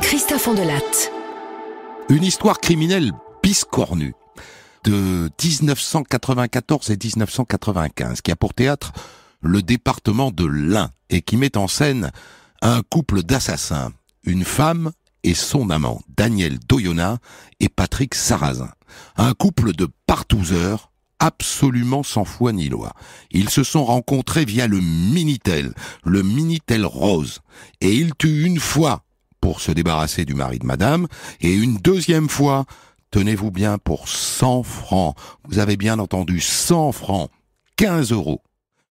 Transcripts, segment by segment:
Christophe Andelat. Une histoire criminelle biscornue de 1994 et 1995 qui a pour théâtre le département de l'Ain et qui met en scène un couple d'assassins, une femme et son amant, Daniel Doyona et Patrick Sarrazin. Un couple de partouzeurs absolument sans foi ni loi. Ils se sont rencontrés via le Minitel, le Minitel rose, et ils tue une fois pour se débarrasser du mari de madame, et une deuxième fois, tenez-vous bien, pour 100 francs. Vous avez bien entendu, 100 francs, 15 euros.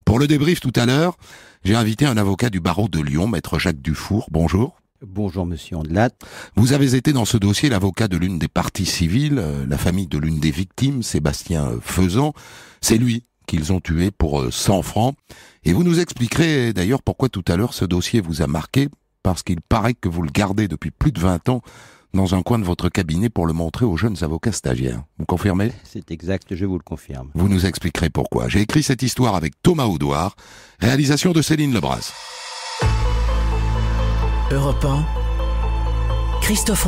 Pour le débrief tout à l'heure, j'ai invité un avocat du barreau de Lyon, maître Jacques Dufour. Bonjour. Bonjour Monsieur Andelat. Vous avez été dans ce dossier l'avocat de l'une des parties civiles, euh, la famille de l'une des victimes, Sébastien euh, Faisan. C'est lui qu'ils ont tué pour 100 euh, francs. Et vous nous expliquerez d'ailleurs pourquoi tout à l'heure ce dossier vous a marqué, parce qu'il paraît que vous le gardez depuis plus de 20 ans dans un coin de votre cabinet pour le montrer aux jeunes avocats stagiaires. Vous confirmez C'est exact, je vous le confirme. Vous nous expliquerez pourquoi. J'ai écrit cette histoire avec Thomas Audouard, réalisation de Céline Lebras. Europe 1, Christophe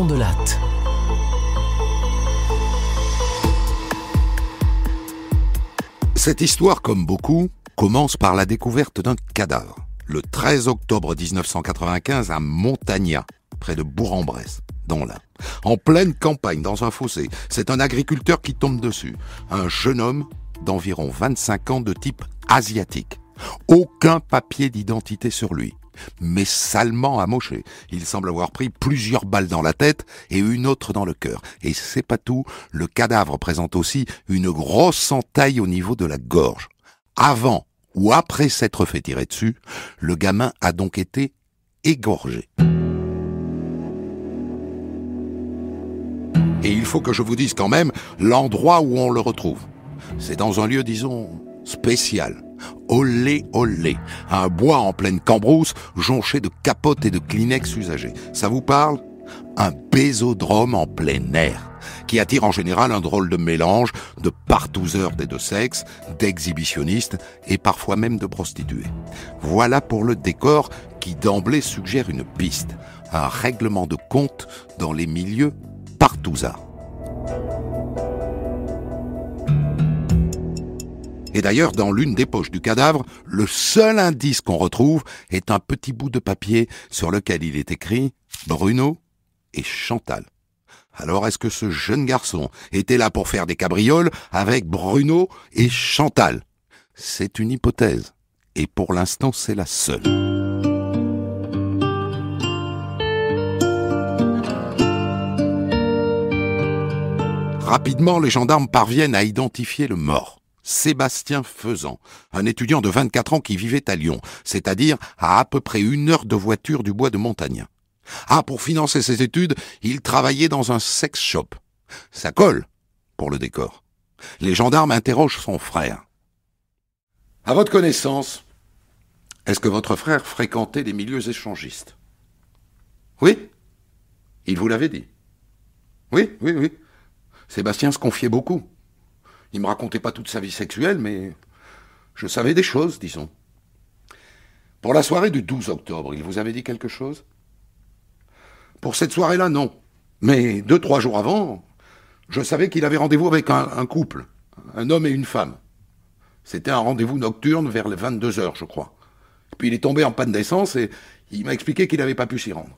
Cette histoire, comme beaucoup, commence par la découverte d'un cadavre. Le 13 octobre 1995 à Montagna, près de Bourg-en-Bresse, dans l'Ain. En pleine campagne, dans un fossé, c'est un agriculteur qui tombe dessus. Un jeune homme d'environ 25 ans de type asiatique. Aucun papier d'identité sur lui mais salement amoché. Il semble avoir pris plusieurs balles dans la tête et une autre dans le cœur. Et c'est pas tout, le cadavre présente aussi une grosse entaille au niveau de la gorge. Avant ou après s'être fait tirer dessus, le gamin a donc été égorgé. Et il faut que je vous dise quand même l'endroit où on le retrouve. C'est dans un lieu, disons, spécial olé olé, un bois en pleine cambrousse, jonché de capotes et de Kleenex usagés. Ça vous parle Un bésodrome en plein air qui attire en général un drôle de mélange de partouzeurs des deux sexes, d'exhibitionnistes et parfois même de prostituées. Voilà pour le décor qui d'emblée suggère une piste, un règlement de compte dans les milieux partouzards. Et d'ailleurs, dans l'une des poches du cadavre, le seul indice qu'on retrouve est un petit bout de papier sur lequel il est écrit Bruno et Chantal. Alors est-ce que ce jeune garçon était là pour faire des cabrioles avec Bruno et Chantal C'est une hypothèse, et pour l'instant c'est la seule. Rapidement, les gendarmes parviennent à identifier le mort. Sébastien Faisan, un étudiant de 24 ans qui vivait à Lyon, c'est-à-dire à à peu près une heure de voiture du bois de Montagnin. Ah, pour financer ses études, il travaillait dans un sex shop. Ça colle pour le décor. Les gendarmes interrogent son frère. À votre connaissance, est-ce que votre frère fréquentait des milieux échangistes Oui Il vous l'avait dit. Oui, oui, oui. Sébastien se confiait beaucoup. Il me racontait pas toute sa vie sexuelle, mais je savais des choses, disons. Pour la soirée du 12 octobre, il vous avait dit quelque chose Pour cette soirée-là, non. Mais deux, trois jours avant, je savais qu'il avait rendez-vous avec un, couple, un homme et une femme. C'était un rendez-vous nocturne vers les 22 heures, je crois. Puis il est tombé en panne d'essence et il m'a expliqué qu'il n'avait pas pu s'y rendre.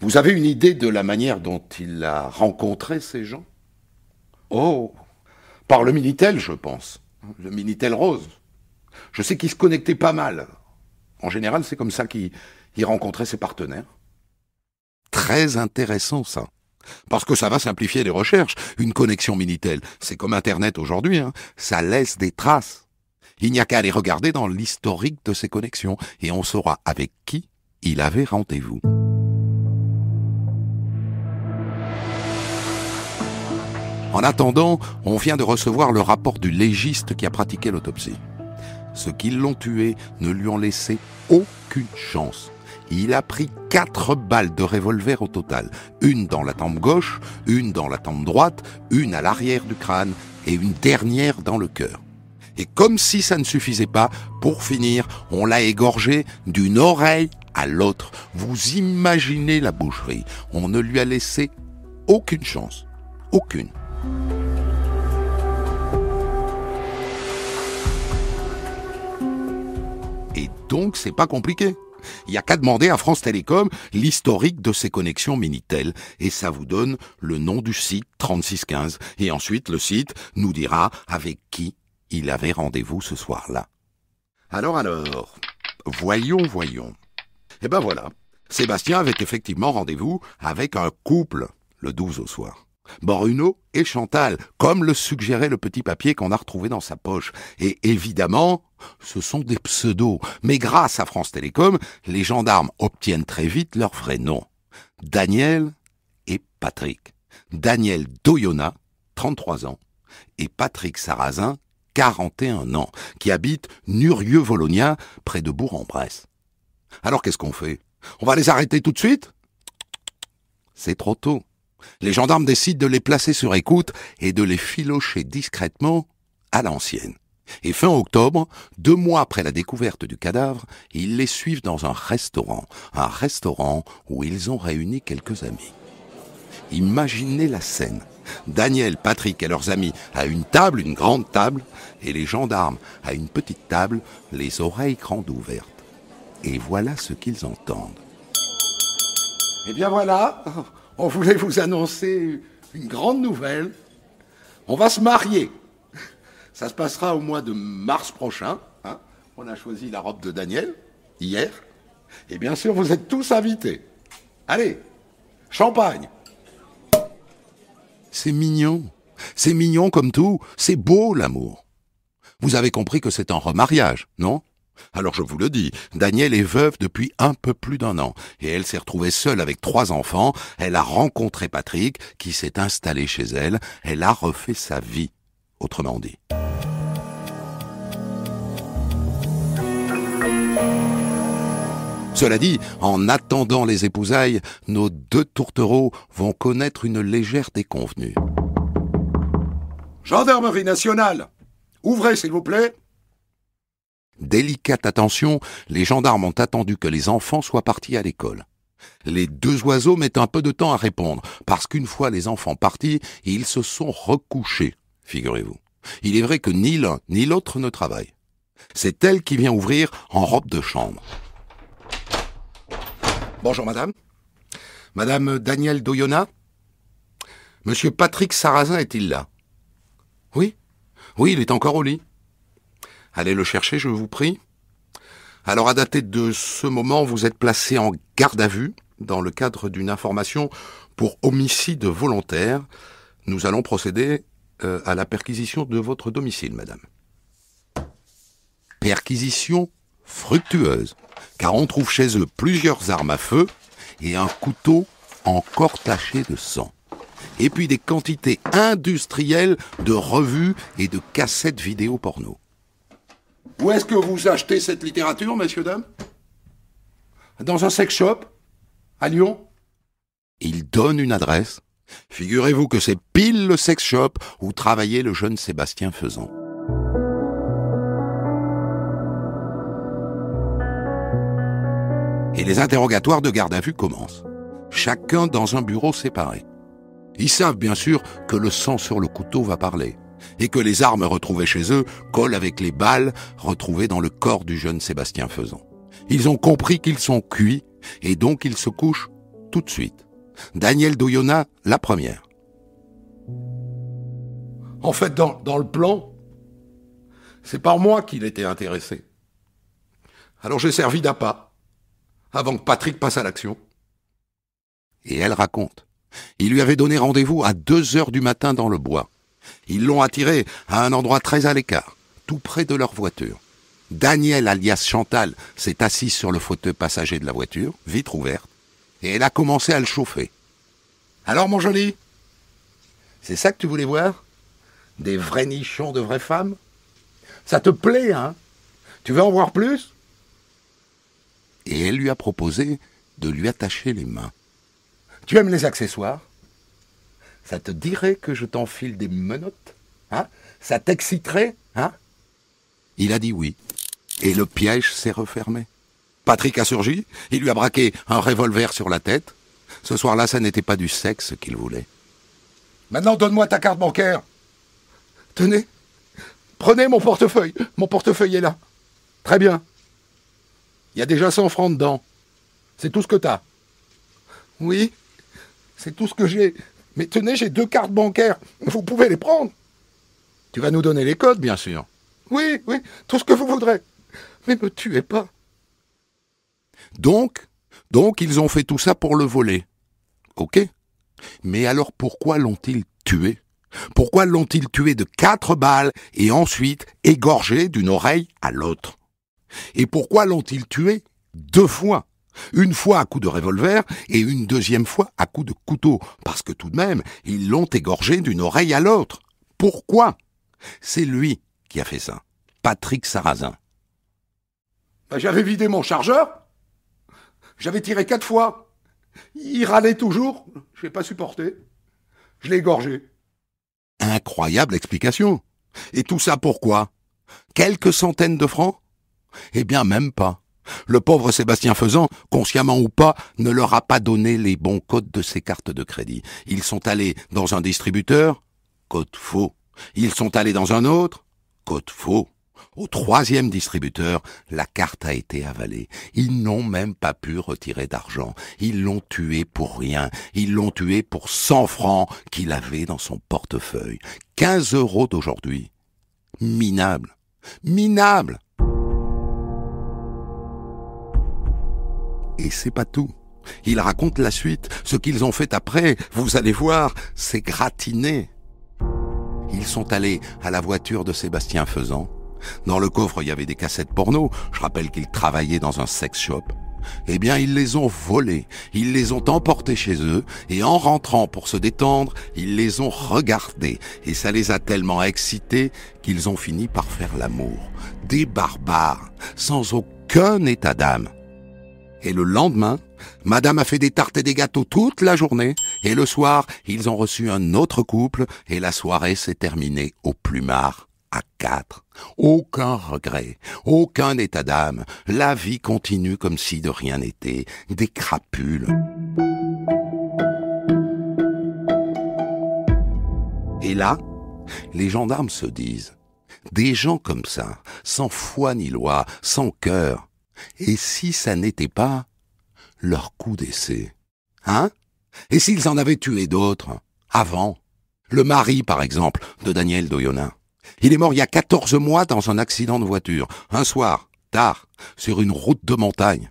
Vous avez une idée de la manière dont il a rencontré ces gens Oh Par le Minitel, je pense. Le Minitel rose. Je sais qu'il se connectait pas mal. En général, c'est comme ça qu'il rencontrait ses partenaires. Très intéressant ça. Parce que ça va simplifier les recherches. Une connexion Minitel, c'est comme Internet aujourd'hui, hein. ça laisse des traces. Il n'y a qu'à aller regarder dans l'historique de ses connexions et on saura avec qui il avait rendez-vous. En attendant, on vient de recevoir le rapport du légiste qui a pratiqué l'autopsie. Ceux qui l'ont tué ne lui ont laissé aucune chance. Il a pris quatre balles de revolver au total. Une dans la tempe gauche, une dans la tempe droite, une à l'arrière du crâne et une dernière dans le cœur. Et comme si ça ne suffisait pas, pour finir, on l'a égorgé d'une oreille à l'autre. Vous imaginez la boucherie. On ne lui a laissé aucune chance. Aucune. Et donc, c'est pas compliqué. Il n'y a qu'à demander à France Télécom l'historique de ses connexions Minitel et ça vous donne le nom du site 3615. Et ensuite, le site nous dira avec qui il avait rendez-vous ce soir-là. Alors alors, voyons, voyons. Eh ben voilà, Sébastien avait effectivement rendez-vous avec un couple le 12 au soir. Boruno et Chantal, comme le suggérait le petit papier qu'on a retrouvé dans sa poche. Et évidemment, ce sont des pseudos, mais grâce à France Télécom, les gendarmes obtiennent très vite leurs vrais noms. Daniel et Patrick. Daniel Doyona, 33 ans, et Patrick Sarrazin, 41 ans, qui habite Nurieux-Volonia, près de Bourg-en-Bresse. Alors qu'est-ce qu'on fait On va les arrêter tout de suite C'est trop tôt. Les gendarmes décident de les placer sur écoute et de les filocher discrètement à l'ancienne. Et fin octobre, deux mois après la découverte du cadavre, ils les suivent dans un restaurant, un restaurant où ils ont réuni quelques amis. Imaginez la scène. Daniel, Patrick et leurs amis à une table, une grande table, et les gendarmes à une petite table, les oreilles grandes ouvertes. Et voilà ce qu'ils entendent. Eh bien voilà, on voulait vous annoncer une grande nouvelle. On va se marier. Ça se passera au mois de mars prochain. Hein. On a choisi la robe de Daniel hier. Et bien sûr, vous êtes tous invités. Allez, champagne. C'est mignon. C'est mignon comme tout. C'est beau l'amour. Vous avez compris que c'est un remariage, non alors je vous le dis, Danielle est veuve depuis un peu plus d'un an, et elle s'est retrouvée seule avec trois enfants, elle a rencontré Patrick, qui s'est installé chez elle, elle a refait sa vie, autrement dit. Cela dit, en attendant les épousailles, nos deux tourtereaux vont connaître une légère déconvenue. Gendarmerie nationale, ouvrez s'il vous plaît délicate attention, les gendarmes ont attendu que les enfants soient partis à l'école. Les deux oiseaux mettent un peu de temps à répondre, parce qu'une fois les enfants partis, ils se sont recouchés, figurez-vous. Il est vrai que ni l'un ni l'autre ne travaille. C'est elle qui vient ouvrir en robe de chambre. Bonjour madame. Madame Danielle Doyona Monsieur Patrick Sarrazin est-il là Oui Oui, il est encore au lit. Allez le chercher, je vous prie. Alors à dater de ce moment, vous êtes placé en garde à vue dans le cadre d'une information pour homicide volontaire. Nous allons procéder euh, à la perquisition de votre domicile, madame. Perquisition fructueuse, car on trouve chez eux plusieurs armes à feu et un couteau encore taché de sang. Et puis des quantités industrielles de revues et de cassettes vidéo porno. Où est-ce que vous achetez cette littérature, messieurs, dames Dans un sex shop À Lyon Il donne une adresse. Figurez-vous que c'est pile le sex shop où travaillait le jeune Sébastien Faisan. Et les interrogatoires de garde à vue commencent. Chacun dans un bureau séparé. Ils savent bien sûr que le sang sur le couteau va parler et que les armes retrouvées chez eux collent avec les balles retrouvées dans le corps du jeune Sébastien faison Ils ont compris qu'ils sont cuits, et donc ils se couchent tout de suite. Daniel Doyonna la première. En fait, dans, dans le plan, c'est par moi qu'il était intéressé. Alors j'ai servi d'appât, avant que Patrick passe à l'action. Et elle raconte. Il lui avait donné rendez-vous à deux heures du matin dans le bois. Ils l'ont attiré à un endroit très à l'écart, tout près de leur voiture. Daniel, alias Chantal, s'est assis sur le fauteuil passager de la voiture, vitre ouverte, et elle a commencé à le chauffer. Alors, mon joli, c'est ça que tu voulais voir Des vrais nichons de vraies femmes Ça te plaît, hein Tu veux en voir plus Et elle lui a proposé de lui attacher les mains. Tu aimes les accessoires ça te dirait que je t'enfile des menottes hein Ça t'exciterait hein Il a dit oui. Et le piège s'est refermé. Patrick a surgi, il lui a braqué un revolver sur la tête. Ce soir-là, ça n'était pas du sexe qu'il voulait. Maintenant, donne-moi ta carte bancaire. Tenez, prenez mon portefeuille. Mon portefeuille est là. Très bien. Il y a déjà 100 francs dedans. C'est tout ce que t'as. Oui, c'est tout ce que j'ai. Mais tenez, j'ai deux cartes bancaires. Vous pouvez les prendre. Tu vas nous donner les codes, bien sûr. Oui, oui, tout ce que vous voudrez. Mais ne me tuez pas. Donc, donc ils ont fait tout ça pour le voler. Ok. Mais alors pourquoi l'ont-ils tué Pourquoi l'ont-ils tué de quatre balles et ensuite égorgé d'une oreille à l'autre Et pourquoi l'ont-ils tué deux fois une fois à coups de revolver et une deuxième fois à coups de couteau, parce que tout de même, ils l'ont égorgé d'une oreille à l'autre. Pourquoi C'est lui qui a fait ça, Patrick Sarrazin. Bah, j'avais vidé mon chargeur, j'avais tiré quatre fois, il râlait toujours, je vais pas supporté, je l'ai égorgé. Incroyable explication. Et tout ça pourquoi Quelques centaines de francs Eh bien même pas. Le pauvre Sébastien Faisan, consciemment ou pas, ne leur a pas donné les bons codes de ses cartes de crédit. Ils sont allés dans un distributeur, code faux. Ils sont allés dans un autre, code faux. Au troisième distributeur, la carte a été avalée. Ils n'ont même pas pu retirer d'argent. Ils l'ont tué pour rien. Ils l'ont tué pour 100 francs qu'il avait dans son portefeuille. 15 euros d'aujourd'hui. Minable. Minable. Et c'est pas tout. Il raconte la suite, ce qu'ils ont fait après, vous allez voir, c'est gratiné. Ils sont allés à la voiture de Sébastien Faisan. Dans le coffre, il y avait des cassettes porno. Je rappelle qu'ils travaillaient dans un sex shop. Eh bien, ils les ont volées. ils les ont emportés chez eux, et en rentrant pour se détendre, ils les ont regardées. et ça les a tellement excités qu'ils ont fini par faire l'amour. Des barbares, sans aucun état d'âme. Et le lendemain, Madame a fait des tartes et des gâteaux toute la journée. Et le soir, ils ont reçu un autre couple. Et la soirée s'est terminée au plumard à quatre. Aucun regret, aucun état d'âme. La vie continue comme si de rien n'était. Des crapules. Et là, les gendarmes se disent, des gens comme ça, sans foi ni loi, sans cœur, et si ça n'était pas leur coup d'essai Hein Et s'ils en avaient tué d'autres Avant Le mari, par exemple, de Daniel Doyonin. Il est mort il y a 14 mois dans un accident de voiture, un soir, tard, sur une route de montagne.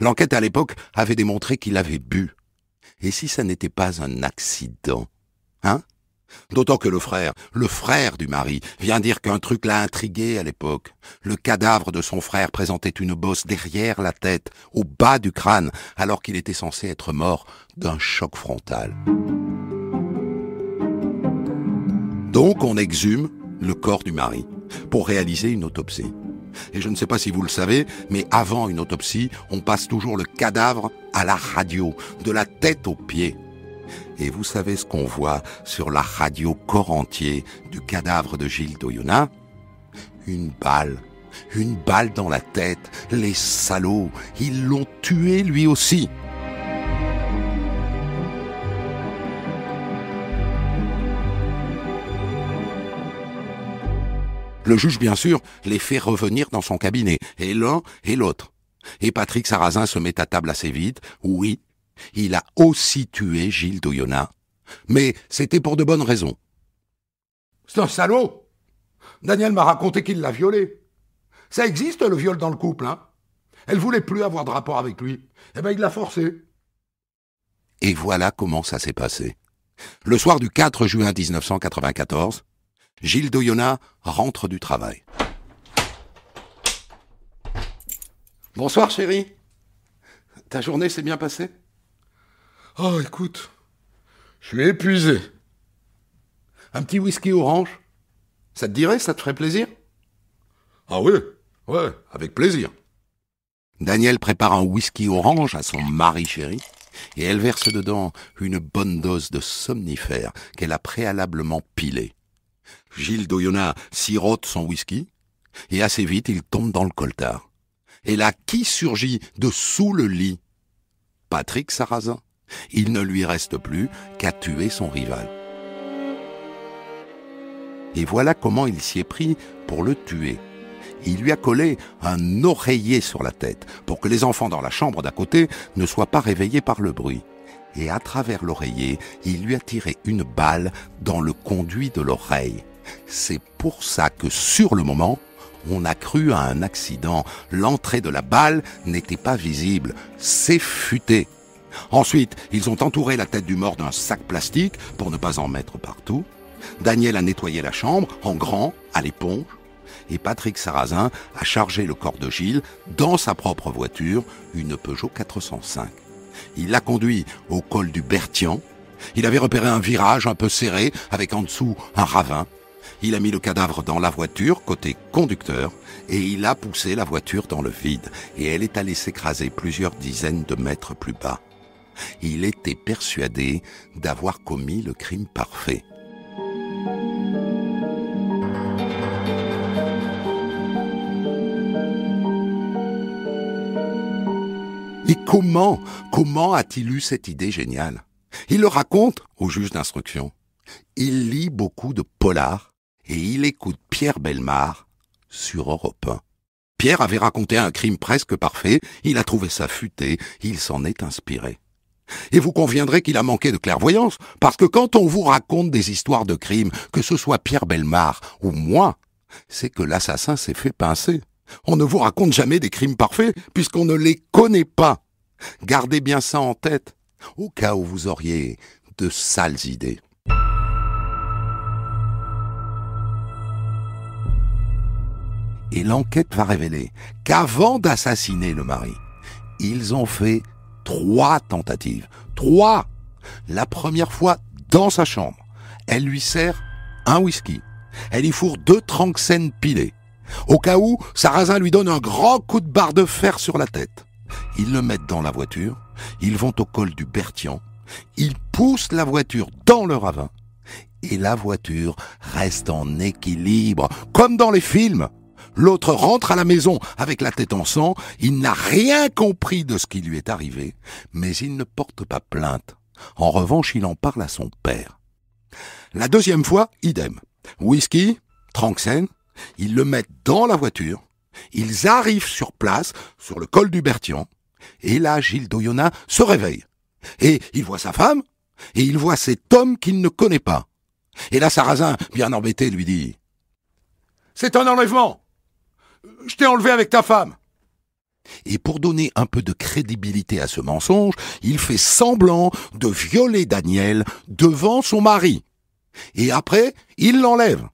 L'enquête à l'époque avait démontré qu'il avait bu. Et si ça n'était pas un accident Hein D'autant que le frère, le frère du mari, vient dire qu'un truc l'a intrigué à l'époque. Le cadavre de son frère présentait une bosse derrière la tête, au bas du crâne, alors qu'il était censé être mort d'un choc frontal. Donc on exhume le corps du mari pour réaliser une autopsie. Et je ne sais pas si vous le savez, mais avant une autopsie, on passe toujours le cadavre à la radio, de la tête aux pieds et vous savez ce qu'on voit sur la radio corps entier du cadavre de Gilles Doyona Une balle. Une balle dans la tête. Les salauds, ils l'ont tué lui aussi. Le juge, bien sûr, les fait revenir dans son cabinet, et l'un et l'autre. Et Patrick Sarrazin se met à table assez vite. Oui, il a aussi tué Gilles d'Oyonna, mais c'était pour de bonnes raisons. C'est un salaud Daniel m'a raconté qu'il l'a violée. Ça existe le viol dans le couple, hein Elle voulait plus avoir de rapport avec lui. Eh bien, il l'a forcé. Et voilà comment ça s'est passé. Le soir du 4 juin 1994, Gilles Doyonna rentre du travail. Bonsoir chérie. Ta journée s'est bien passée « Ah, écoute, je suis épuisé. Un petit whisky orange Ça te dirait, ça te ferait plaisir Ah oui, ouais, avec plaisir. Daniel prépare un whisky orange à son mari chéri et elle verse dedans une bonne dose de somnifère qu'elle a préalablement pilé. Gilles Doyonna sirote son whisky et assez vite il tombe dans le coltard. Et là, qui surgit de sous le lit Patrick Sarrazin. Il ne lui reste plus qu'à tuer son rival. Et voilà comment il s'y est pris pour le tuer. Il lui a collé un oreiller sur la tête pour que les enfants dans la chambre d'à côté ne soient pas réveillés par le bruit. Et à travers l'oreiller, il lui a tiré une balle dans le conduit de l'oreille. C'est pour ça que sur le moment, on a cru à un accident. L'entrée de la balle n'était pas visible. C'est futé. Ensuite, ils ont entouré la tête du mort d'un sac plastique pour ne pas en mettre partout. Daniel a nettoyé la chambre en grand, à l'éponge. Et Patrick Sarrazin a chargé le corps de Gilles dans sa propre voiture, une Peugeot 405. Il l'a conduit au col du Bertian. Il avait repéré un virage un peu serré avec en dessous un ravin. Il a mis le cadavre dans la voiture, côté conducteur, et il a poussé la voiture dans le vide, et elle est allée s'écraser plusieurs dizaines de mètres plus bas. Il était persuadé d'avoir commis le crime parfait. Et comment, comment a-t-il eu cette idée géniale Il le raconte au juge d'instruction. Il lit beaucoup de polar et il écoute Pierre Belmar sur Europe Pierre avait raconté un crime presque parfait, il a trouvé ça futé, il s'en est inspiré. Et vous conviendrez qu'il a manqué de clairvoyance, parce que quand on vous raconte des histoires de crimes, que ce soit Pierre Belmar ou moi, c'est que l'assassin s'est fait pincer. On ne vous raconte jamais des crimes parfaits, puisqu'on ne les connaît pas. Gardez bien ça en tête, au cas où vous auriez de sales idées. Et l'enquête va révéler qu'avant d'assassiner le mari, ils ont fait trois tentatives. Trois La première fois, dans sa chambre, elle lui sert un whisky. Elle y fourre deux tranxènes pilées. Au cas où, Sarrazin lui donne un grand coup de barre de fer sur la tête. Ils le mettent dans la voiture, ils vont au col du Bertian, ils poussent la voiture dans le ravin, et la voiture reste en équilibre, comme dans les films. L'autre rentre à la maison avec la tête en sang, il n'a rien compris de ce qui lui est arrivé, mais il ne porte pas plainte. En revanche, il en parle à son père. La deuxième fois, idem. Whisky, Tranxène, ils le mettent dans la voiture, ils arrivent sur place, sur le col du Bertian, et là, Gilles Doyonna se réveille. Et il voit sa femme, et il voit cet homme qu'il ne connaît pas. Et là, Sarrazin, bien embêté, lui dit C'est un enlèvement je t'ai enlevé avec ta femme. Et pour donner un peu de crédibilité à ce mensonge, il fait semblant de violer Daniel devant son mari. Et après, il l'enlève.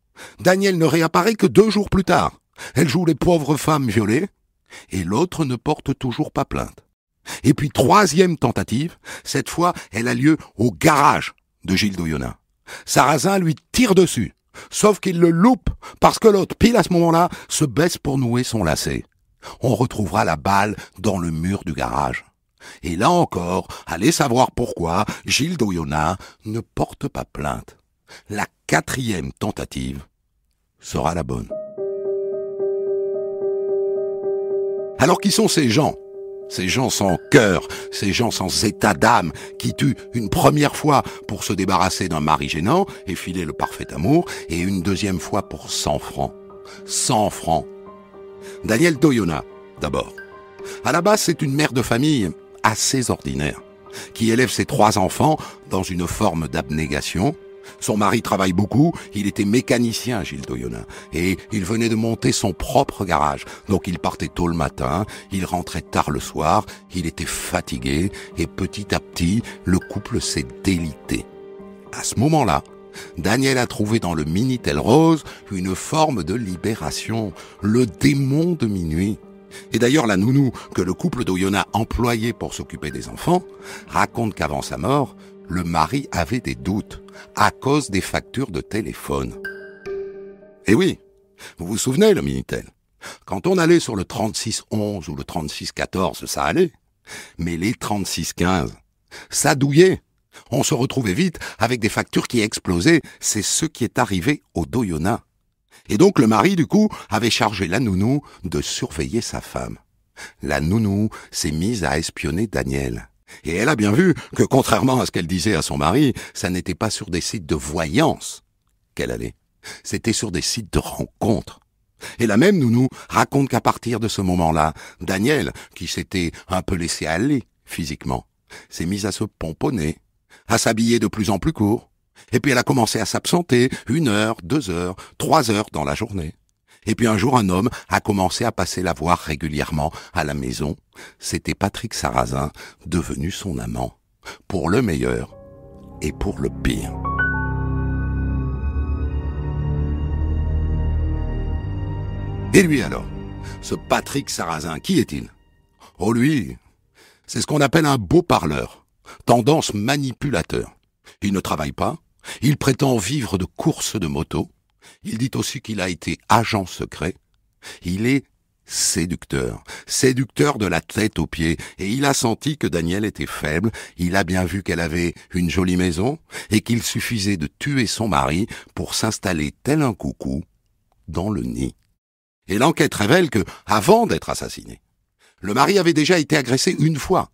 Daniel ne réapparaît que deux jours plus tard. Elle joue les pauvres femmes violées, et l'autre ne porte toujours pas plainte. Et puis troisième tentative, cette fois elle a lieu au garage de Gilles Doyonna. Sarrazin lui tire dessus. Sauf qu'il le loupe parce que l'autre, pile à ce moment-là, se baisse pour nouer son lacet. On retrouvera la balle dans le mur du garage. Et là encore, allez savoir pourquoi Gilles Doyonna ne porte pas plainte. La quatrième tentative sera la bonne. Alors qui sont ces gens ces gens sans cœur, ces gens sans état d'âme, qui tuent une première fois pour se débarrasser d'un mari gênant et filer le parfait amour, et une deuxième fois pour 100 francs. 100 francs. Daniel Toyona, d'abord. À la base, c'est une mère de famille assez ordinaire, qui élève ses trois enfants dans une forme d'abnégation, son mari travaille beaucoup, il était mécanicien, Gilles Doyonna, et il venait de monter son propre garage. Donc il partait tôt le matin, il rentrait tard le soir, il était fatigué, et petit à petit, le couple s'est délité. À ce moment-là, Daniel a trouvé dans le Minitel Rose une forme de libération, le démon de minuit. Et d'ailleurs, la nounou que le couple d'Oyona employait pour s'occuper des enfants raconte qu'avant sa mort, le mari avait des doutes à cause des factures de téléphone. Eh oui, vous vous souvenez, le Minitel Quand on allait sur le 3611 ou le 3614, ça allait. Mais les 3615, ça douillait. On se retrouvait vite avec des factures qui explosaient. C'est ce qui est arrivé au Doyona. Et donc le mari, du coup, avait chargé la nounou de surveiller sa femme. La nounou s'est mise à espionner Daniel. Et elle a bien vu que, contrairement à ce qu'elle disait à son mari, ça n'était pas sur des sites de voyance qu'elle allait. C'était sur des sites de rencontres. Et la même nounou raconte qu'à partir de ce moment-là, Daniel, qui s'était un peu laissé aller physiquement, s'est mise à se pomponner, à s'habiller de plus en plus court. Et puis elle a commencé à s'absenter une heure, deux heures, trois heures dans la journée. Et puis un jour, un homme a commencé à passer la voir régulièrement à la maison. C'était Patrick Sarrazin, devenu son amant. Pour le meilleur et pour le pire. Et lui alors Ce Patrick Sarrazin, qui est-il Oh lui, c'est ce qu'on appelle un beau parleur, tendance manipulateur. Il ne travaille pas, il prétend vivre de courses de moto, il dit aussi qu'il a été agent secret. Il est séducteur, séducteur de la tête aux pieds, et il a senti que Daniel était faible, il a bien vu qu'elle avait une jolie maison, et qu'il suffisait de tuer son mari pour s'installer tel un coucou dans le nid. Et l'enquête révèle que, avant d'être assassiné, le mari avait déjà été agressé une fois,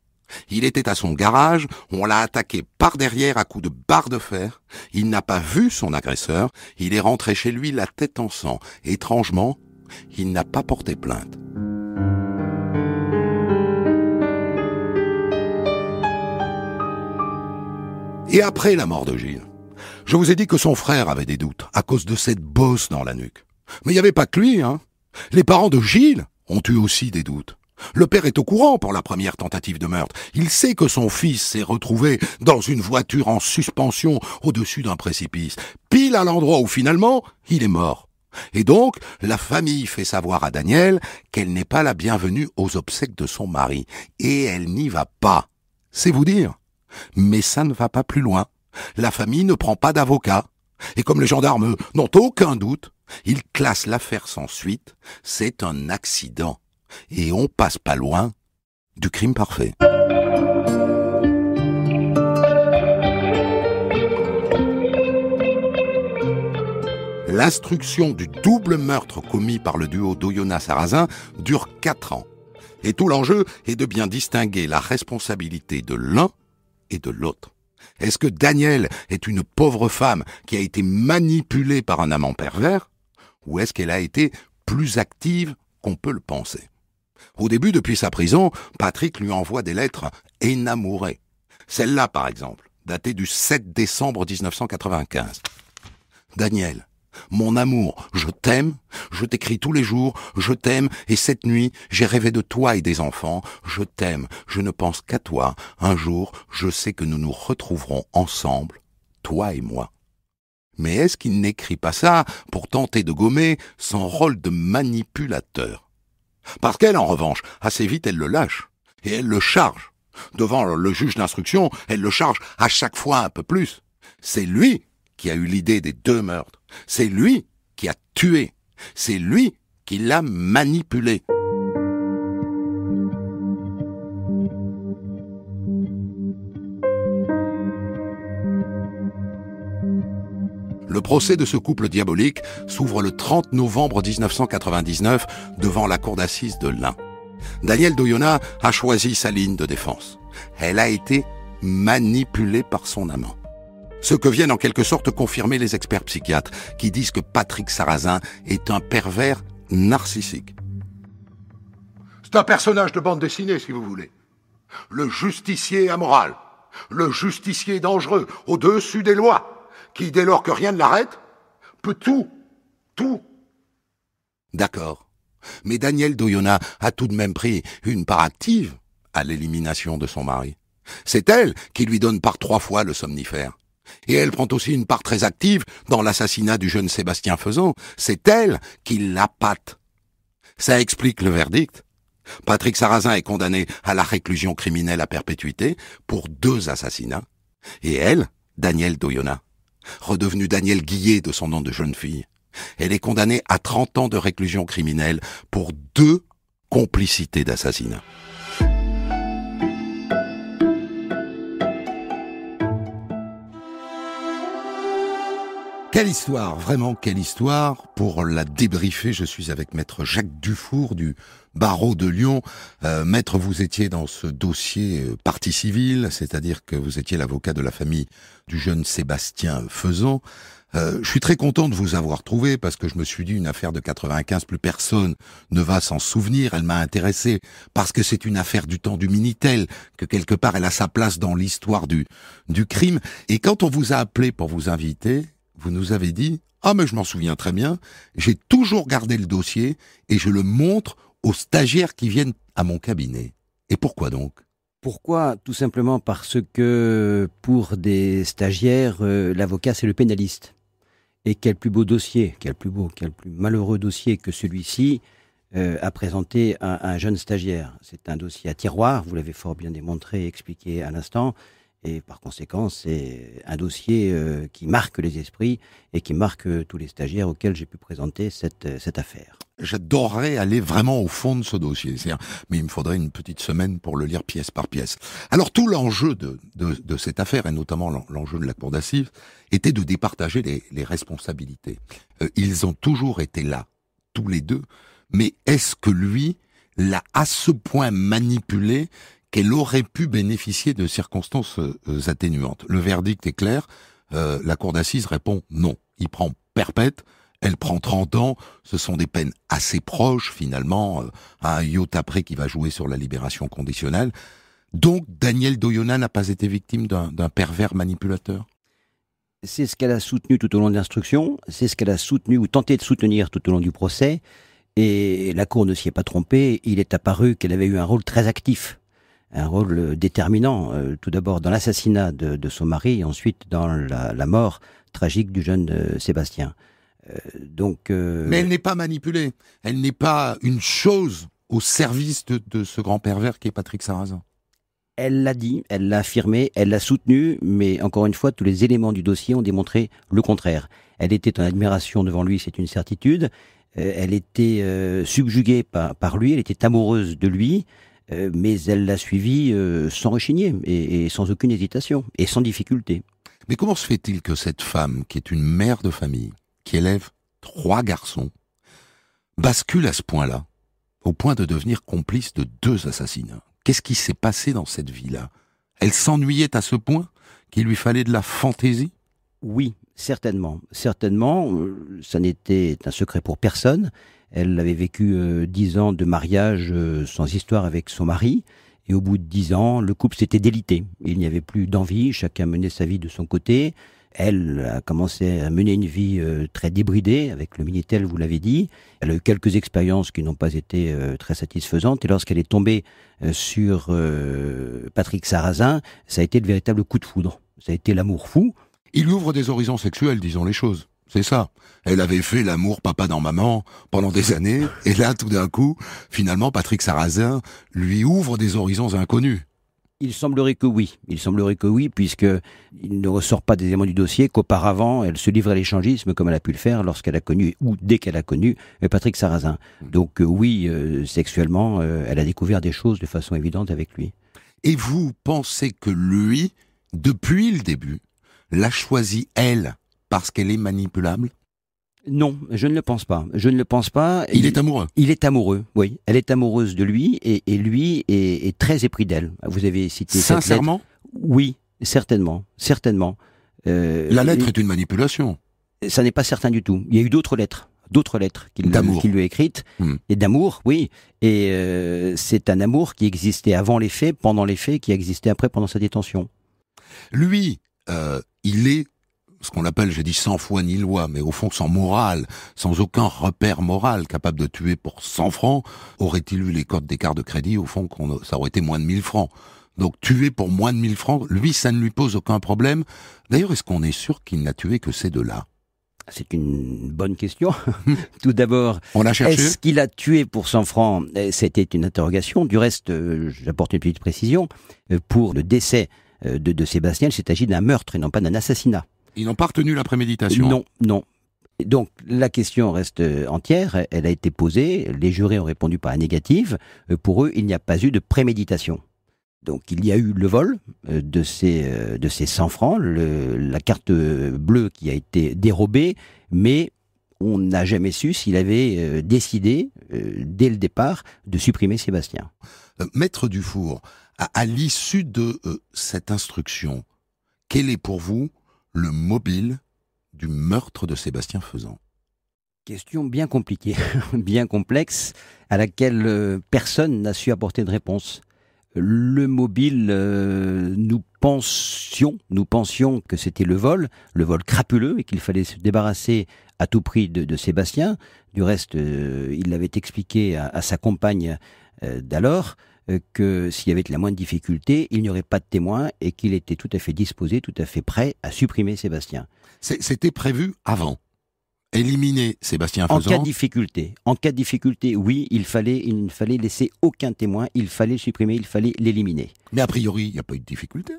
il était à son garage, on l'a attaqué par derrière à coups de barre de fer, il n'a pas vu son agresseur, il est rentré chez lui la tête en sang. Étrangement, il n'a pas porté plainte. Et après la mort de Gilles, je vous ai dit que son frère avait des doutes à cause de cette bosse dans la nuque. Mais il n'y avait pas que lui, hein. Les parents de Gilles ont eu aussi des doutes. Le père est au courant pour la première tentative de meurtre. Il sait que son fils s'est retrouvé dans une voiture en suspension au-dessus d'un précipice, pile à l'endroit où finalement il est mort. Et donc, la famille fait savoir à Daniel qu'elle n'est pas la bienvenue aux obsèques de son mari, et elle n'y va pas. C'est vous dire. Mais ça ne va pas plus loin. La famille ne prend pas d'avocat. Et comme les gendarmes n'ont aucun doute, ils classent l'affaire sans suite. C'est un accident et on passe pas loin du crime parfait. L'instruction du double meurtre commis par le duo Doyona-Sarrazin dure 4 ans. Et tout l'enjeu est de bien distinguer la responsabilité de l'un et de l'autre. Est-ce que Danielle est une pauvre femme qui a été manipulée par un amant pervers Ou est-ce qu'elle a été plus active qu'on peut le penser au début, depuis sa prison, Patrick lui envoie des lettres énamourées. Celle-là, par exemple, datée du 7 décembre 1995. Daniel, mon amour, je t'aime, je t'écris tous les jours, je t'aime, et cette nuit, j'ai rêvé de toi et des enfants, je t'aime, je ne pense qu'à toi, un jour, je sais que nous nous retrouverons ensemble, toi et moi. Mais est-ce qu'il n'écrit pas ça pour tenter de gommer son rôle de manipulateur parce qu'elle, en revanche, assez vite, elle le lâche. Et elle le charge. Devant le juge d'instruction, elle le charge à chaque fois un peu plus. C'est lui qui a eu l'idée des deux meurtres. C'est lui qui a tué. C'est lui qui l'a manipulé. Le procès de ce couple diabolique s'ouvre le 30 novembre 1999 devant la cour d'assises de l'Ain. Daniel Doyona a choisi sa ligne de défense. Elle a été manipulée par son amant. Ce que viennent en quelque sorte confirmer les experts psychiatres qui disent que Patrick Sarrazin est un pervers narcissique. C'est un personnage de bande dessinée, si vous voulez. Le justicier amoral. Le justicier dangereux, au-dessus des lois qui, dès lors que rien ne l'arrête, peut tout, tout. D'accord. Mais Daniel Doyona a tout de même pris une part active à l'élimination de son mari. C'est elle qui lui donne par trois fois le somnifère. Et elle prend aussi une part très active dans l'assassinat du jeune Sébastien Faisan. C'est elle qui l'appâte. Ça explique le verdict. Patrick Sarrazin est condamné à la réclusion criminelle à perpétuité pour deux assassinats. Et elle, Daniel Doyona, redevenue Daniel Guillet de son nom de jeune fille. Elle est condamnée à 30 ans de réclusion criminelle pour deux complicités d'assassinat. Quelle histoire, vraiment quelle histoire. Pour la débriefer, je suis avec maître Jacques Dufour du barreau de Lyon. Euh, maître, vous étiez dans ce dossier parti euh, partie civile, c'est-à-dire que vous étiez l'avocat de la famille du jeune Sébastien faison euh, je suis très content de vous avoir trouvé parce que je me suis dit une affaire de 95, plus personne ne va s'en souvenir. Elle m'a intéressé parce que c'est une affaire du temps du Minitel, que quelque part elle a sa place dans l'histoire du, du crime. Et quand on vous a appelé pour vous inviter, vous nous avez dit Ah, mais je m'en souviens très bien, j'ai toujours gardé le dossier et je le montre aux stagiaires qui viennent à mon cabinet. Et pourquoi donc pourquoi Tout simplement parce que pour des stagiaires, euh, l'avocat, c'est le pénaliste. Et quel plus beau dossier, quel plus beau, quel plus malheureux dossier que celui-ci euh, a présenté un jeune stagiaire. C'est un dossier à tiroir, vous l'avez fort bien démontré et expliqué à l'instant. Et par conséquent, c'est un dossier euh, qui marque les esprits et qui marque euh, tous les stagiaires auxquels j'ai pu présenter cette, euh, cette affaire. J'adorerais aller vraiment au fond de ce dossier, mais il me faudrait une petite semaine pour le lire pièce par pièce. Alors tout l'enjeu de, de, cette affaire, et notamment l'enjeu de la cour d'assises, était de départager les, les responsabilités. ils ont toujours été là, tous les deux, mais est-ce que lui l'a à ce point manipulé qu'elle aurait pu bénéficier de circonstances euh, euh, atténuantes. Le verdict est clair, euh, la cour d'assises répond non. Il prend perpète, elle prend 30 ans, ce sont des peines assez proches finalement, à un yacht après qui va jouer sur la libération conditionnelle. Donc Daniel Doyona n'a pas été victime d'un pervers manipulateur C'est ce qu'elle a soutenu tout au long de l'instruction, c'est ce qu'elle a soutenu ou tenté de soutenir tout au long du procès, et la Cour ne s'y est pas trompée, il est apparu qu'elle avait eu un rôle très actif un rôle euh, déterminant, euh, tout d'abord dans l'assassinat de, son mari et ensuite dans la, mort tragique du jeune euh, Sébastien. donc, Mais elle n'est pas manipulée, elle n'est pas une chose au service de, ce grand pervers qui est Patrick Sarrazin. Elle l'a dit, elle l'a affirmé, elle l'a soutenu, mais encore une fois, tous les éléments du dossier ont démontré le contraire. Elle était en admiration devant lui, c'est une certitude. elle était subjuguée par, par, lui, elle était amoureuse de lui. Euh, mais elle l'a suivi euh, sans rechigner et, et, sans aucune hésitation et sans difficulté. Mais comment se fait-il que cette femme, qui est une mère de famille, qui élève trois garçons, bascule à ce point-là, au point de devenir complice de deux assassinats Qu'est-ce qui s'est passé dans cette vie-là Elle s'ennuyait à ce point qu'il lui fallait de la fantaisie Oui, certainement. Certainement, euh, ça n'était un secret pour personne. Elle avait vécu euh, dix ans de mariage euh, sans histoire avec son mari. Et au bout de dix ans, le couple s'était délité. Il n'y avait plus d'envie, chacun menait sa vie de son côté. Elle a commencé à mener une vie euh, très débridée avec le Minitel, vous l'avez dit. Elle a eu quelques expériences qui n'ont pas été très satisfaisantes. Et lorsqu'elle est tombée sur Patrick Sarrazin, ça a été le véritable coup de foudre. Ça a été l'amour fou. Il lui ouvre des horizons sexuels, disons les choses. C'est ça. Elle avait fait l'amour papa dans maman pendant des années, et là, tout d'un coup, finalement, Patrick Sarrazin lui ouvre des horizons inconnus. Il semblerait que oui. Il semblerait que oui, puisque il ne ressort pas des éléments du dossier qu'auparavant, elle se livre à l'échangisme comme elle a pu le faire lorsqu'elle a connu ou dès qu'elle a connu euh, Patrick Sarrazin. Mm. Donc euh, oui, euh, sexuellement, elle a découvert des choses de façon évidente avec lui. Et vous pensez que lui, depuis le début, l'a choisi elle parce qu'elle est manipulable non, je ne le pense pas. Je ne le pense pas. Il, est amoureux. Il est amoureux, oui. Elle est amoureuse de lui et, lui est, très épris d'elle. Vous avez cité. Sincèrement cette Oui, certainement. Certainement. Euh, La lettre est une manipulation. Ça n'est pas certain du tout. Il y a eu d'autres lettres. D'autres lettres qu'il lui a écrites. Hmm. Et d'amour, oui. Et euh, c'est un amour qui existait avant les faits, pendant les faits, qui existait après pendant sa détention. Lui, euh, il est ce qu'on appelle, j'ai dit, sans foi ni loi, mais au fond sans morale, sans aucun repère moral, capable de tuer pour 100 francs, aurait-il eu les codes d'écart de crédit, au fond, qu'on, ça aurait été moins de 1000 francs. Donc tuer pour moins de 1000 francs, lui, ça ne lui pose aucun problème. D'ailleurs, est-ce qu'on est sûr qu'il n'a tué que ces deux-là c'est une bonne question. Hum. Tout d'abord, on est-ce qu'il a tué pour 100 francs eh, C'était une interrogation. Du reste, euh, j'apporte une petite précision. Euh, pour le décès euh, de, de Sébastien, il s'est agi d'un meurtre et non pas d'un assassinat. Ils n'ont pas retenu la préméditation Non, non. Donc la question reste euh, entière, elle a été posée, les jurés ont répondu par un négatif, euh, pour eux il n'y a pas eu de préméditation. Donc il y a eu le vol euh, de ces, de ces 100 francs, la carte bleue qui a été dérobée, mais on n'a jamais su s'il avait décidé, dès le départ, de supprimer Sébastien. Maître Dufour, à, l'issue de cette instruction, quelle est pour vous le mobile du meurtre de Sébastien Faisan Question bien compliquée, bien complexe, à laquelle euh, personne n'a su apporter de réponse. Le mobile, euh, nous pensions, nous pensions que c'était le vol, le vol crapuleux, et qu'il fallait se débarrasser à tout prix de, Sébastien. Du reste, euh, il l'avait expliqué à, sa compagne d'alors. Euh, que s'il y avait la moindre difficulté, il n'y aurait pas de témoin et qu'il était tout à fait disposé, tout à fait prêt à supprimer Sébastien. C'était prévu avant éliminer Sébastien Faisant. En cas de difficulté, en cas de difficulté, oui, il fallait, il ne fallait laisser aucun témoin, il fallait supprimer, il fallait l'éliminer. Mais a priori, il n'y a pas eu de difficulté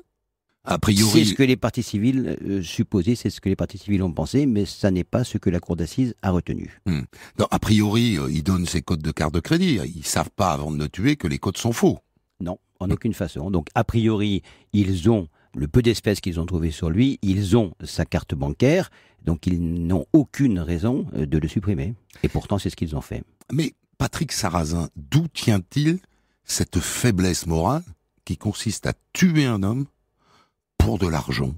priori. C'est ce que les partis civils euh, supposaient, c'est ce que les partis civils ont pensé, mais ça n'est pas ce que la Cour d'assises a retenu. Hmm. Non, a priori, euh, ils donnent ces codes de carte de crédit. Ils savent pas, avant de le tuer, que les codes sont faux. Non, en aucune façon. Donc, a priori, ils ont le peu d'espèces qu'ils ont trouvé sur lui, ils ont sa carte bancaire, donc ils n'ont aucune raison euh, de le supprimer. Et pourtant, c'est ce qu'ils ont fait. Mais Patrick Sarrazin, d'où tient-il cette faiblesse morale qui consiste à tuer un homme pour de l'argent,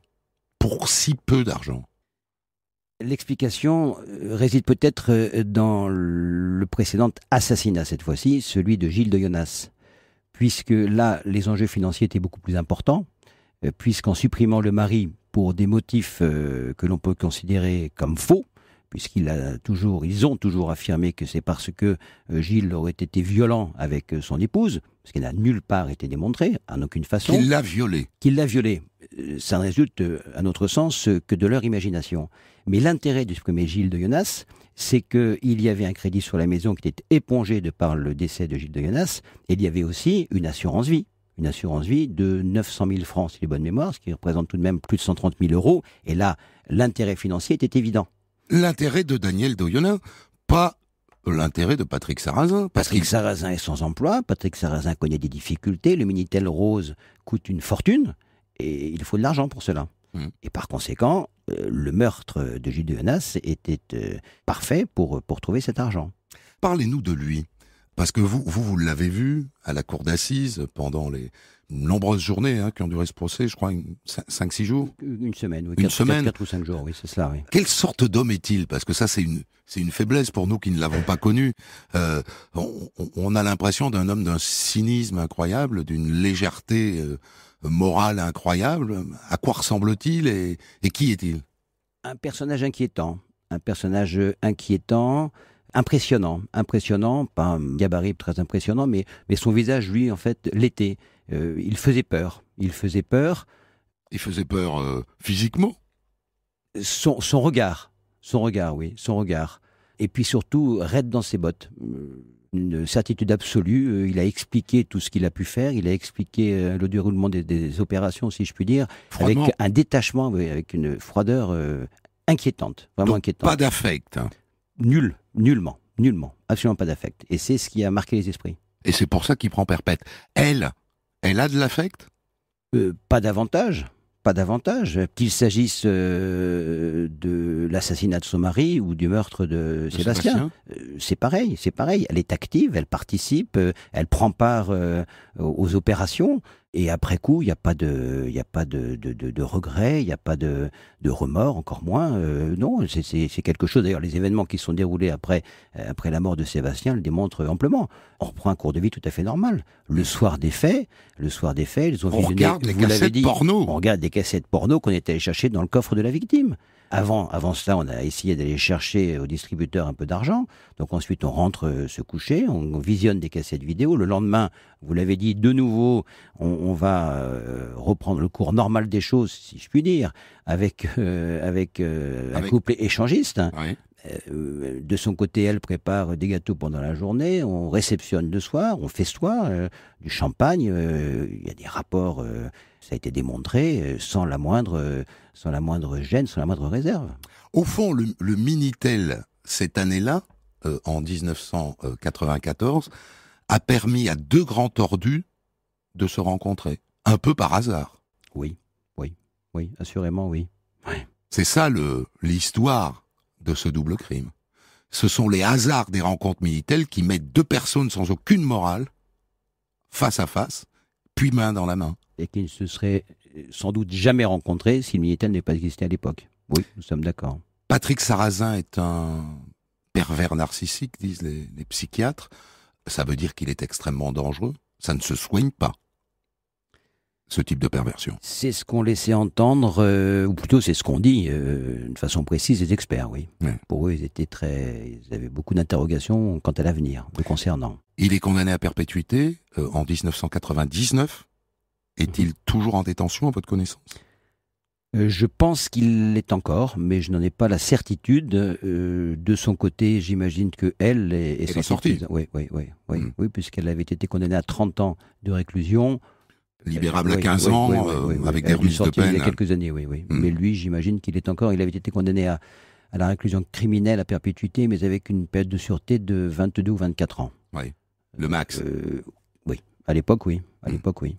pour si peu d'argent. L'explication euh, réside peut-être euh, dans le précédent assassinat, cette fois-ci, celui de Gilles de Jonas, puisque là, les enjeux financiers étaient beaucoup plus importants, euh, puisqu'en supprimant le mari pour des motifs que l'on peut considérer comme faux, puisqu'il a toujours, ils ont toujours affirmé que c'est parce que Gilles aurait été violent avec son épouse, ce qui n'a nulle part été démontré, en aucune façon. Qu'il l'a violé Qu'il l'a violée. Euh, ça ne résulte, euh, à notre sens, que de leur imagination. Mais l'intérêt du premier Gilles de Jonas, c'est qu'il y avait un crédit sur la maison qui était épongé de par le décès de Gilles de Jonas, et il y avait aussi une assurance vie. Une assurance vie de 900 000 francs, si j'ai bonne mémoire, ce qui représente tout de même plus de 130 000 euros. Et là, l'intérêt financier était évident. L'intérêt de Daniel de Doyonin, pas l'intérêt de Patrick Sarrazin. Parce Patrick Sarrazin est sans emploi, Patrick Sarrazin connaît des difficultés, le Minitel Rose coûte une fortune. Et il faut de l'argent pour cela. Mmh. Et par conséquent, euh, le meurtre de Gilles était euh, parfait pour, pour trouver cet argent. Parlez-nous de lui. Parce que vous, vous, vous l'avez vu à la cour d'assises pendant les nombreuses journées hein, qui ont duré ce procès, je crois 5-6 jours Une semaine, oui. Une semaine. 4, ou 5 jours, oui, c'est cela, oui. Quelle sorte d'homme est-il Parce que ça, c'est une, c'est une faiblesse pour nous qui ne l'avons pas connu. Euh, on, a l'impression d'un homme d'un cynisme incroyable, d'une légèreté... Moral incroyable. À quoi ressemble-t-il et, qui est-il Un personnage inquiétant. Un personnage inquiétant impressionnant, impressionnant, pas un gabarit très impressionnant, mais, son visage, lui, en fait, l'était. Euh, il faisait peur. Il faisait peur. Il faisait peur euh, physiquement son regard. Son regard, oui, son regard. Et puis surtout, raide dans ses bottes. Euh, une certitude absolue. Euh, il a expliqué tout ce qu'il a pu faire. Il a expliqué euh, le déroulement des, opérations, si je puis dire, avec un détachement, avec une froideur euh, inquiétante, vraiment inquiétante. Pas d'affect. Hein. Nul, nullement, nullement, absolument pas d'affect. Et c'est ce qui a marqué les esprits. Et c'est pour ça qu'il prend perpète. Elle, elle a de l'affect Pas davantage pas davantage, qu'il s'agisse euh, de l'assassinat de son mari ou du meurtre de, Sébastien. Euh, c'est pareil, c'est pareil. Elle est active, elle participe, euh, elle prend part aux opérations. Et après coup, il n'y a pas de, il a pas de, de, de, regret, il n'y a pas de, de remords, encore moins. Euh, non, c'est quelque chose. D'ailleurs, les événements qui sont déroulés après, euh, après la mort de Sébastien le démontrent amplement. On reprend un cours de vie tout à fait normal. Le soir des faits, le soir des faits, ils ont on Regarde les cassettes porno. On regarde des cassettes porno qu'on était allé chercher dans le coffre de la victime. Avant, avant cela, on a essayé d'aller chercher au distributeur un peu d'argent. Donc ensuite, on rentre euh, se coucher, on visionne des cassettes vidéo. Le lendemain, vous l'avez dit, de nouveau, on, va euh, reprendre le cours normal des choses, si je puis dire, avec, euh, avec, un couple échangiste. Oui. Euh, de son côté, elle prépare des gâteaux pendant la journée, on réceptionne de soir, on fait soir euh, du champagne, euh, il y a des rapports, ça a été démontré, sans la, moindre, sans la moindre gêne, sans la moindre réserve. Au fond, le, Minitel, cette année-là, en 1994, a permis à deux grands tordus de se rencontrer, un peu par hasard. Oui, oui, oui, assurément, oui. oui. C'est ça l'histoire de ce double crime. Ce sont les hasards des rencontres militaires qui mettent deux personnes sans aucune morale, face à face, puis main dans la main. Et qui ne se seraient euh, sans doute jamais rencontrés si le militaire n'avait pas existé à l'époque. Oui, nous sommes d'accord. Patrick Sarrazin est un pervers narcissique, disent les psychiatres. Ça veut dire qu'il est extrêmement dangereux. Ça ne se soigne pas ce type de perversion. C'est ce qu'on laissait entendre, euh, ou plutôt c'est ce qu'on dit euh, de façon précise les experts, oui. Pour eux, ils étaient très, ils avaient beaucoup d'interrogations quant à l'avenir le concernant. Il est condamné à perpétuité euh, en 1999. Est-il mhm. toujours en détention à votre connaissance je pense qu'il l'est encore, mais je n'en ai pas la certitude. de son côté, j'imagine que elle est, sortie. Oui, oui, oui, oui, mhm. oui puisqu'elle avait été condamnée à 30 ans de réclusion libérable à 15 ans, euh, avec des russes de peine. Il y a quelques années, oui, hmm. Mais lui, j'imagine qu'il est encore, il avait été condamné à, la réclusion criminelle à perpétuité, mais avec une période de sûreté de 22 ou 24 ans. Oui, le max. Euh, oui, à l'époque, oui. À hmm. l'époque, oui.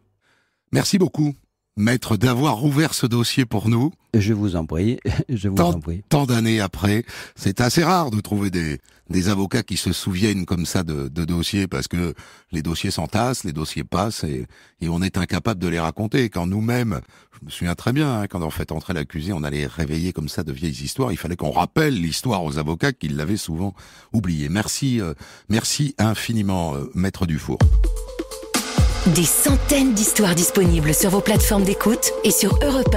Merci beaucoup maître, d'avoir ouvert ce dossier pour nous. Je vous en prie, je vous tant, en prie. Tant d'années après, c'est assez rare de trouver des, des avocats qui se souviennent comme ça de, de dossiers parce que les dossiers s'entassent, les dossiers passent et, et, on est incapable de les raconter. Quand nous-mêmes, je me souviens très bien, hein, quand on fait entrer l'accusé, on allait réveiller comme ça de vieilles histoires. Il fallait qu'on rappelle l'histoire aux avocats qui l'avaient souvent oubliée. Merci, euh, merci infiniment, euh, maître Dufour. Des centaines d'histoires disponibles sur vos plateformes d'écoute et sur europe